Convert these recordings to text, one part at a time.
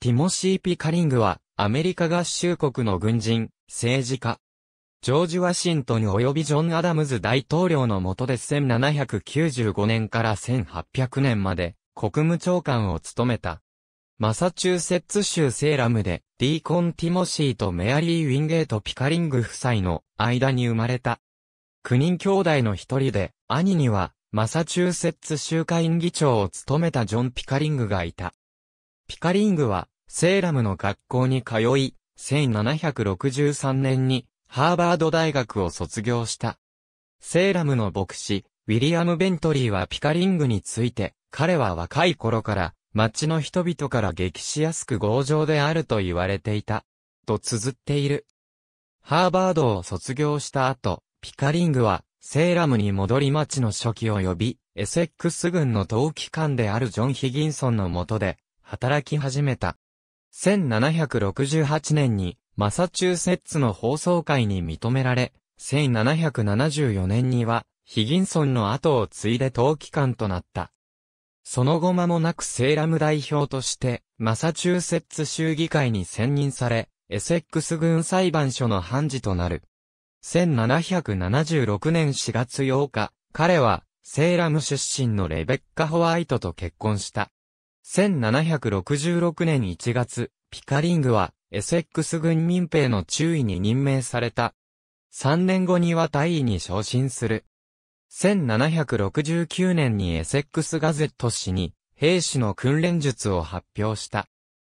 ティモシー・ピカリングは、アメリカ合衆国の軍人、政治家。ジョージ・ワシントン及びジョン・アダムズ大統領の下で1795年から1800年まで、国務長官を務めた。マサチューセッツ州セーラムで、ディーコン・ティモシーとメアリー・ウィンゲート・ピカリング夫妻の間に生まれた。9人兄弟の一人で、兄には、マサチューセッツ州会議長を務めたジョン・ピカリングがいた。ピカリングは、セーラムの学校に通い、1763年にハーバード大学を卒業した。セーラムの牧師、ウィリアム・ベントリーはピカリングについて、彼は若い頃から町の人々から激しやすく強情であると言われていた。と綴っている。ハーバードを卒業した後、ピカリングはセーラムに戻り町の初期を呼びエセックス軍の同期官であるジョン・ヒギンソンの下で働き始めた。1768年にマサチューセッツの放送会に認められ、1774年にはヒギンソンの後を継いで当機関となった。その後間もなくセーラム代表として、マサチューセッツ州議会に選任され、エセックス軍裁判所の判事となる。1776年4月8日、彼は、セーラム出身のレベッカ・ホワイトと結婚した。1766年1月、ピカリングは、エセックス軍民兵の中尉に任命された。3年後には大尉に昇進する。1769年にエセックスガゼット氏に、兵士の訓練術を発表した。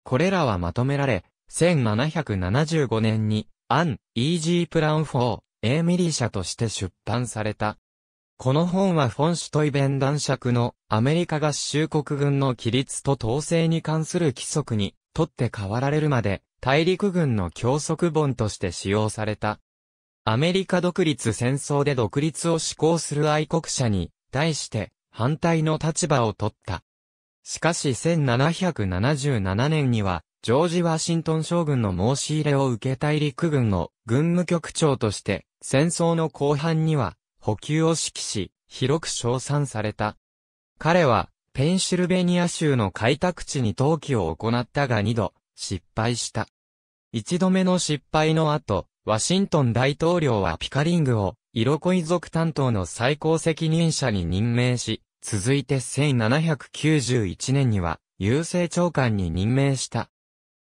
これらはまとめられ、1775年に、アン・イージー・プランフォー・エーミリー社として出版された。この本はフォン・シュトイベン男爵のアメリカ合衆国軍の規律と統制に関する規則にとって変わられるまで大陸軍の教則本として使用された。アメリカ独立戦争で独立を志向する愛国者に対して反対の立場を取った。しかし1777年にはジョージ・ワシントン将軍の申し入れを受け大陸軍の軍務局長として戦争の後半には補給を指揮し、広く称賛された。彼は、ペンシルベニア州の開拓地に投機を行ったが二度、失敗した。一度目の失敗の後、ワシントン大統領はピカリングを、色恋族担当の最高責任者に任命し、続いて1791年には、郵政長官に任命した。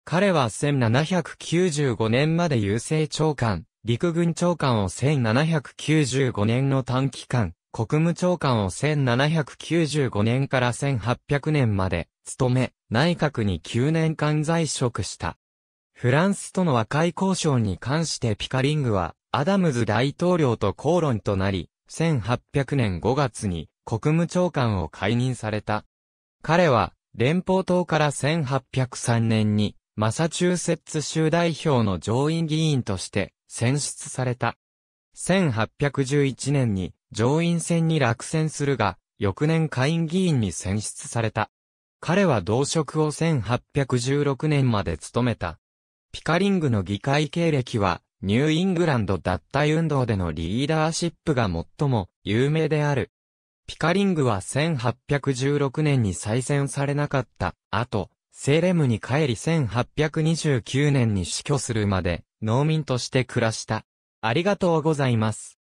彼は1795年まで郵政長官、陸軍長官を1795年の短期間、国務長官を1795年から1800年まで、務め、内閣に9年間在職した。フランスとの和解交渉に関してピカリングは、アダムズ大統領と口論となり、1800年5月に国務長官を解任された。彼は、連邦党から1803年に、マサチューセッツ州代表の上院議員として、選出された。1811年に上院選に落選するが、翌年下院議員に選出された。彼は同職を1816年まで務めた。ピカリングの議会経歴は、ニューイングランド脱退運動でのリーダーシップが最も有名である。ピカリングは1816年に再選されなかった後、セーレムに帰り1829年に死去するまで農民として暮らした。ありがとうございます。